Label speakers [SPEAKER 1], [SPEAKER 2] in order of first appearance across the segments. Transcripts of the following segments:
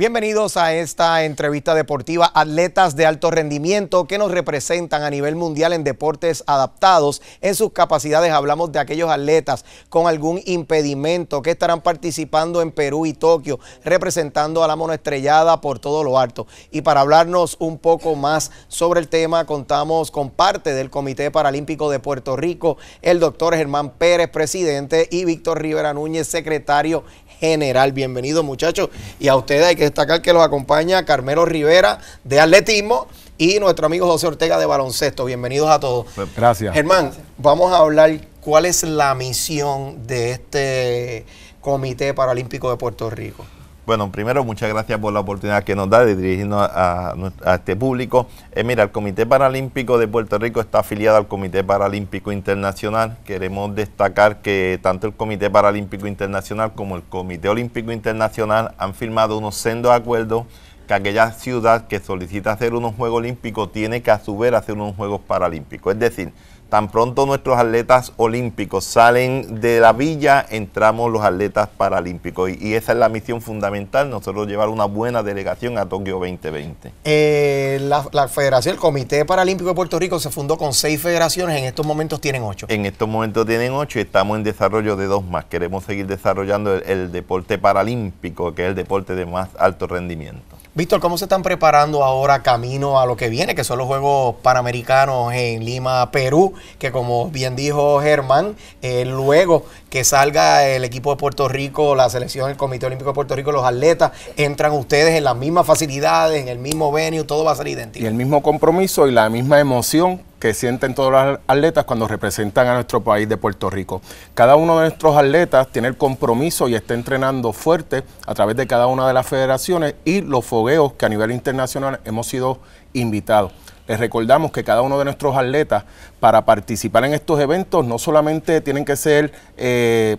[SPEAKER 1] Bienvenidos a esta entrevista deportiva, atletas de alto rendimiento que nos representan a nivel mundial en deportes adaptados. En sus capacidades hablamos de aquellos atletas con algún impedimento que estarán participando en Perú y Tokio, representando a la monoestrellada por todo lo alto. Y para hablarnos un poco más sobre el tema, contamos con parte del Comité Paralímpico de Puerto Rico, el doctor Germán Pérez, presidente, y Víctor Rivera Núñez, secretario general. Bienvenidos muchachos. Y a ustedes hay que destacar que los acompaña Carmelo Rivera de Atletismo y nuestro amigo José Ortega de Baloncesto. Bienvenidos a todos.
[SPEAKER 2] Pues, gracias.
[SPEAKER 1] Germán, vamos a hablar cuál es la misión de este Comité Paralímpico de Puerto Rico.
[SPEAKER 3] Bueno, primero muchas gracias por la oportunidad que nos da de dirigirnos a, este público. Eh, mira, el Comité Paralímpico de Puerto Rico está afiliado al Comité Paralímpico Internacional. Queremos destacar que tanto el Comité Paralímpico Internacional como el Comité Olímpico Internacional han firmado unos sendos acuerdos que aquella ciudad que solicita hacer unos Juegos Olímpicos tiene que a su vez hacer unos Juegos Paralímpicos. Es decir, Tan pronto nuestros atletas olímpicos salen de la villa, entramos los atletas paralímpicos. Y, esa es la misión fundamental, nosotros llevar una buena delegación a Tokio 2020.
[SPEAKER 1] Eh, la, federación, el Comité Paralímpico de Puerto Rico se fundó con seis federaciones, en estos momentos tienen ocho.
[SPEAKER 3] En estos momentos tienen ocho y estamos en desarrollo de dos más. Queremos seguir desarrollando el deporte paralímpico, que es el deporte de más alto rendimiento.
[SPEAKER 1] Víctor, ¿cómo se están preparando ahora camino a lo que viene, que son los Juegos Panamericanos en Lima, Perú, que como bien dijo Germán, eh, luego que salga el equipo de Puerto Rico, la selección, el Comité Olímpico de Puerto Rico, los atletas, entran ustedes en las mismas facilidades, en el mismo venue, todo va a ser idéntico.
[SPEAKER 2] Y el mismo compromiso y la misma emoción que sienten todos los atletas cuando representan a nuestro país de Puerto Rico. Cada uno de nuestros atletas tiene el compromiso y está entrenando fuerte a través de cada una de las federaciones y los fogueos que a nivel internacional hemos sido invitados. Les recordamos que cada uno de nuestros atletas para participar en estos eventos no solamente tienen que ser... Eh,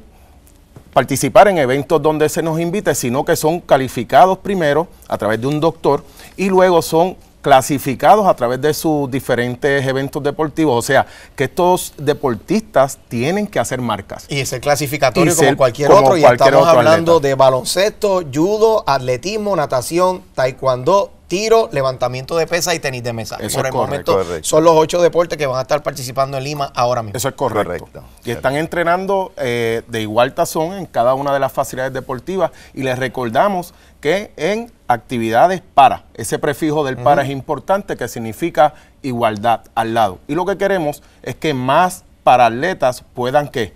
[SPEAKER 2] participar en eventos donde se nos invite, sino que son calificados primero a través de un doctor y luego son clasificados a través de sus diferentes eventos deportivos. O sea, que estos deportistas tienen que hacer marcas. Y
[SPEAKER 1] ese clasificatorio como cualquier otro. y estamos hablando de baloncesto, judo, atletismo, natación, taekwondo, tiro, levantamiento de pesa y tenis de mesa. Eso Por el correcto, momento son los ocho deportes que van a estar participando en Lima ahora mismo. Eso es correcto.
[SPEAKER 2] Que Y están entrenando eh, de igual tazón en cada una de las facilidades deportivas y les recordamos que en actividades para, ese prefijo del para es importante que significa igualdad al lado. Y lo que queremos es que más para atletas puedan que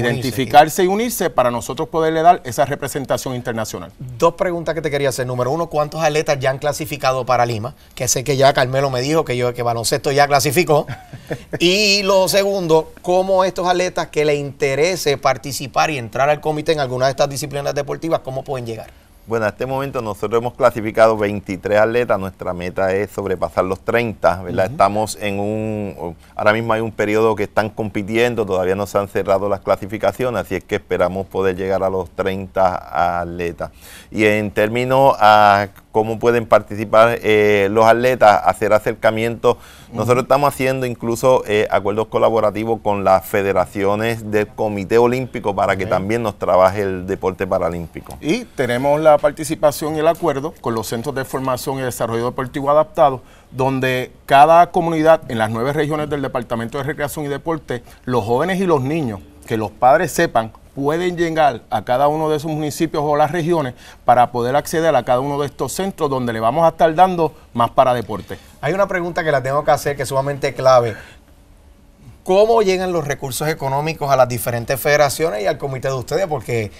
[SPEAKER 2] identificarse y unirse para nosotros poderle dar esa representación internacional. Dos preguntas que te quería
[SPEAKER 1] hacer. Número uno, ¿cuántos atletas ya han clasificado para Lima? Que sé que ya Carmelo me dijo que yo que baloncesto ya clasificó. y lo segundo, ¿cómo estos atletas que le interese participar y entrar al comité en alguna de estas disciplinas deportivas, cómo pueden llegar?
[SPEAKER 3] Bueno, a este momento nosotros hemos clasificado 23 atletas, nuestra meta es sobrepasar los 30, ¿verdad? Estamos en un, ahora mismo hay un periodo que están compitiendo, todavía no se han cerrado las clasificaciones, así es que esperamos poder llegar a los 30 atletas. Y en términos a cómo pueden participar eh, los atletas, hacer acercamientos. Nosotros estamos haciendo incluso eh, acuerdos colaborativos con las federaciones del Comité Olímpico para que también nos trabaje el deporte paralímpico.
[SPEAKER 2] Y tenemos la participación y el acuerdo con los centros de formación y desarrollo deportivo adaptado, donde cada comunidad en las nueve regiones del Departamento de Recreación y Deporte, los jóvenes y los niños, que los padres sepan pueden llegar a cada uno de esos municipios o las regiones para poder acceder a cada uno de estos centros donde le vamos a estar dando más para deporte.
[SPEAKER 1] Hay una pregunta que la tengo que hacer que es sumamente clave. ¿Cómo llegan los recursos económicos a las diferentes federaciones y al comité de ustedes? Porque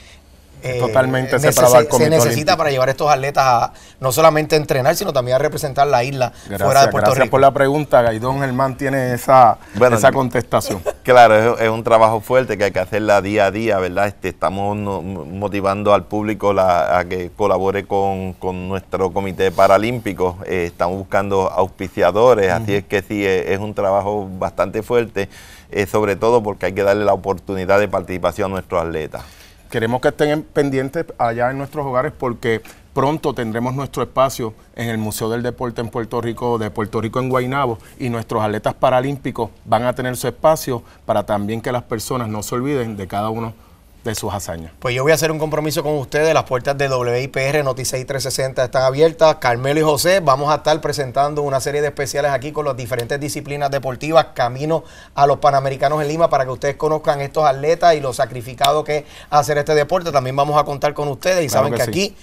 [SPEAKER 1] eh, Totalmente separado se, necesita para llevar a estos atletas a no solamente entrenar, sino también a representar la isla
[SPEAKER 2] fuera de Puerto Rico. Gracias por la pregunta, Gaidón Germán tiene esa, esa contestación.
[SPEAKER 3] Claro, es, un trabajo fuerte que hay que hacerla día a día, ¿verdad? Este, estamos motivando al público a que colabore con, nuestro comité paralímpico, eh, estamos buscando auspiciadores, así es que sí, es, un trabajo bastante fuerte, eh, sobre todo porque hay que darle la oportunidad de participación
[SPEAKER 2] a nuestros atletas queremos que estén pendientes allá en nuestros hogares porque pronto tendremos nuestro espacio en el Museo del Deporte en Puerto Rico, de Puerto Rico en Guaynabo, y nuestros atletas paralímpicos van a tener su espacio para también que las personas no se olviden de cada uno de sus hazañas.
[SPEAKER 1] Pues yo voy a hacer un compromiso con ustedes. Las puertas de WIPR Noticias 360 están abiertas. Carmelo y José, vamos a estar presentando una serie de especiales aquí con las diferentes disciplinas deportivas, camino a los Panamericanos en Lima, para que ustedes conozcan estos atletas y lo sacrificado que es hacer este deporte. También vamos a contar con ustedes y saben que, aquí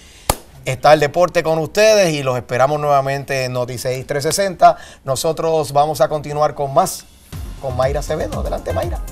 [SPEAKER 1] está el deporte con ustedes y los esperamos nuevamente en Noticias 360. Nosotros vamos a continuar con más con Mayra Acevedo. Adelante, Mayra.